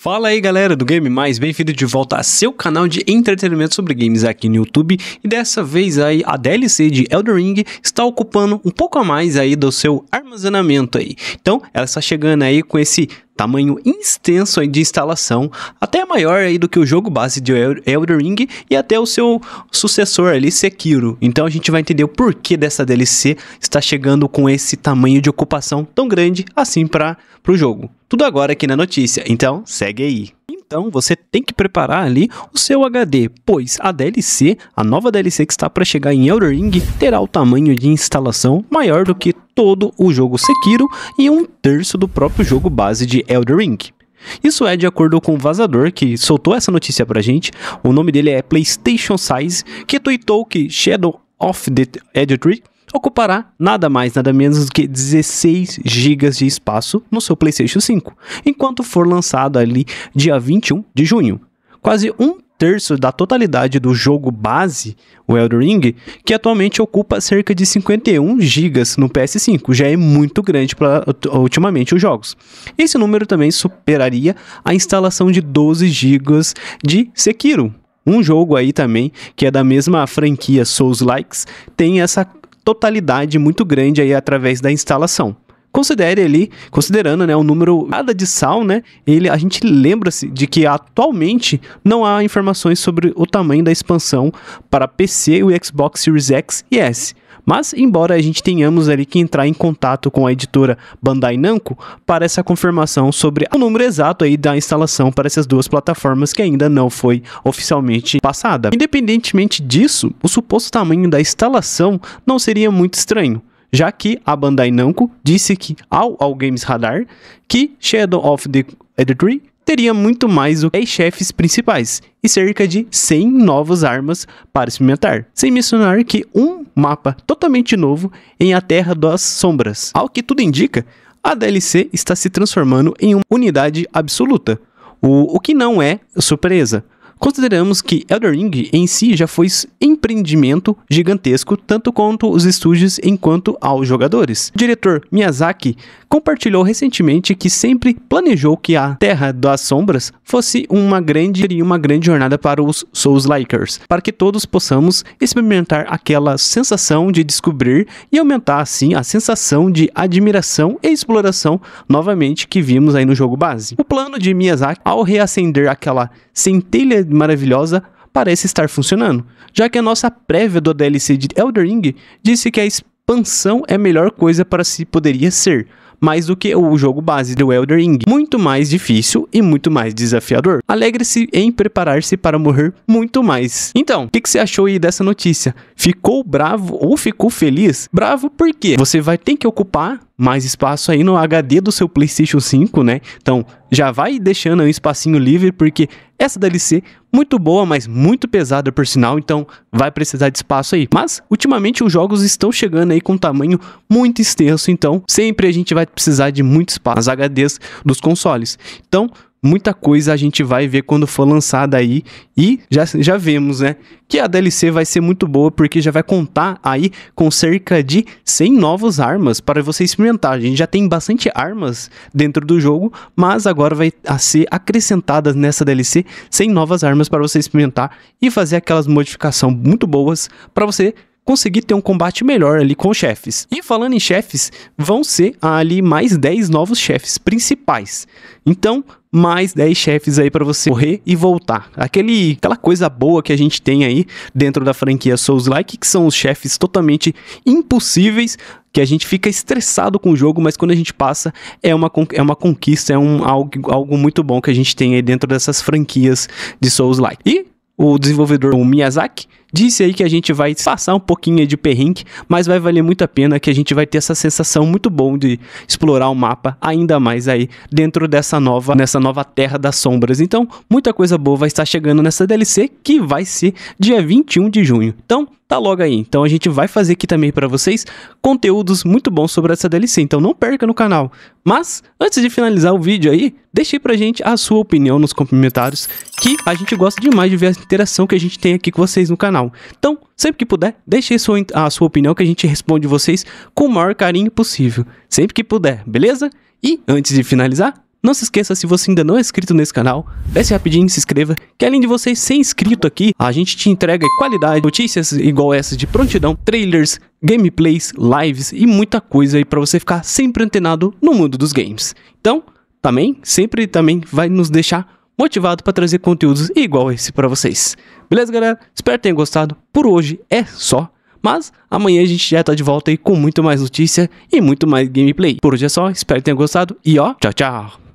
Fala aí galera do Game Mais, bem-vindo de volta a seu canal de entretenimento sobre games aqui no YouTube e dessa vez aí a DLC de Elden Ring está ocupando um pouco a mais aí do seu armazenamento aí. Então ela está chegando aí com esse tamanho extenso de instalação, até maior aí do que o jogo base de Elden Ring e até o seu sucessor ali, Sekiro. Então a gente vai entender o porquê dessa DLC está chegando com esse tamanho de ocupação tão grande assim para o jogo. Tudo agora aqui na notícia, então segue aí. Então você tem que preparar ali o seu HD, pois a DLC, a nova DLC que está para chegar em Elder Ring, terá o tamanho de instalação maior do que todo o jogo Sekiro e um terço do próprio jogo base de Elder Ring. Isso é de acordo com o vazador que soltou essa notícia pra gente. O nome dele é PlayStation Size, que tweetou que Shadow of the Edge ocupará nada mais nada menos do que 16 GB de espaço no seu PlayStation 5, enquanto for lançado ali dia 21 de junho. Quase um terço da totalidade do jogo base, o Elden Ring, que atualmente ocupa cerca de 51 GB no PS5, já é muito grande para ultimamente os jogos. Esse número também superaria a instalação de 12 GB de Sekiro, um jogo aí também, que é da mesma franquia Souls Likes, tem essa totalidade muito grande aí através da instalação. Considere ali, considerando né, o número nada de sal, né, ele, a gente lembra-se de que atualmente não há informações sobre o tamanho da expansão para PC, o Xbox Series X e S. Mas, embora a gente tenhamos ali que entrar em contato com a editora Bandai Namco para essa confirmação sobre o número exato aí da instalação para essas duas plataformas que ainda não foi oficialmente passada. Independentemente disso, o suposto tamanho da instalação não seria muito estranho, já que a Bandai Namco disse que ao ao Games Radar que Shadow of the, Editory Tree teria muito mais do que chefes principais e cerca de 100 novas armas para experimentar, sem mencionar que um mapa totalmente novo em A Terra das Sombras. Ao que tudo indica, a DLC está se transformando em uma unidade absoluta, o, o que não é surpresa, Consideramos que Elder Ring em si já foi empreendimento gigantesco, tanto quanto os estúdios enquanto aos jogadores. O diretor Miyazaki compartilhou recentemente que sempre planejou que a Terra das Sombras fosse uma grande e uma grande jornada para os Souls Likers, para que todos possamos experimentar aquela sensação de descobrir e aumentar assim a sensação de admiração e exploração novamente que vimos aí no jogo base. O plano de Miyazaki ao reacender aquela centelha maravilhosa parece estar funcionando, já que a nossa prévia do DLC de Elder Ring disse que a expansão é a melhor coisa para se poderia ser, mais do que o jogo base do Elder Ring, muito mais difícil e muito mais desafiador. Alegre-se em preparar-se para morrer muito mais. Então, o que, que, você achou aí dessa notícia? Ficou bravo ou ficou feliz? Bravo porque você vai ter que ocupar mais espaço aí no HD do seu PlayStation 5, né? Então, já vai deixando um espacinho livre porque essa DLC muito boa, mas muito pesada por sinal, então vai precisar de espaço aí. Mas ultimamente os jogos estão chegando aí com um tamanho muito extenso, então sempre a gente vai precisar de muito espaço nas HDs dos consoles. Então, muita coisa a gente vai ver quando for lançada aí. E já, já vemos, né? Que a DLC vai ser muito boa, porque já vai contar aí com cerca de 100 novas armas para você experimentar. A gente já tem bastante armas dentro do jogo, mas agora vai ser acrescentadas nessa DLC 100 novas armas para você experimentar e fazer aquelas modificações muito boas para você conseguir ter um combate melhor ali com chefes. E falando em chefes, vão ser ali mais 10 novos chefes principais. Então, mais 10 chefes aí para você correr e voltar. Aquele, aquela coisa boa que a gente tem aí dentro da franquia Souls-like, que são os chefes totalmente impossíveis que a gente fica estressado com o jogo, mas quando a gente passa é uma, é uma conquista, é um, algo, algo muito bom que a gente tem aí dentro dessas franquias de Souls-like. E o desenvolvedor o Miyazaki Disse aí que a gente vai passar um pouquinho de perrengue, mas vai valer muito a pena que a gente vai ter essa sensação muito bom de explorar o mapa ainda mais aí dentro dessa nova, nessa nova terra das sombras. Então, muita coisa boa vai estar chegando nessa DLC que vai ser dia 21 de junho. Então, tá logo aí. Então a gente vai fazer aqui também para vocês conteúdos muito bons sobre essa DLC, então não perca no canal. Mas antes de finalizar o vídeo aí, deixe pra gente a sua opinião nos comentários, que a gente gosta demais de ver a interação que a gente tem aqui com vocês no canal canal. Então, sempre que puder, deixe a sua, a sua opinião que a gente responde vocês com o maior carinho possível. Sempre que puder, beleza? E antes de finalizar, não se esqueça, se você ainda não é inscrito nesse canal, desce rapidinho se inscreva, que além de você ser inscrito aqui, a gente te entrega qualidade, notícias igual essas de prontidão, trailers, gameplays, lives e muita coisa aí para você ficar sempre antenado no mundo dos games. Então, também, sempre também vai nos deixar motivado para trazer conteúdos igual esse para vocês. Beleza, galera? Espero que tenham gostado. Por hoje é só. Mas amanhã a gente já tá de volta aí com muito mais notícia e muito mais gameplay. Por hoje é só, espero que tenham gostado e ó, tchau, tchau!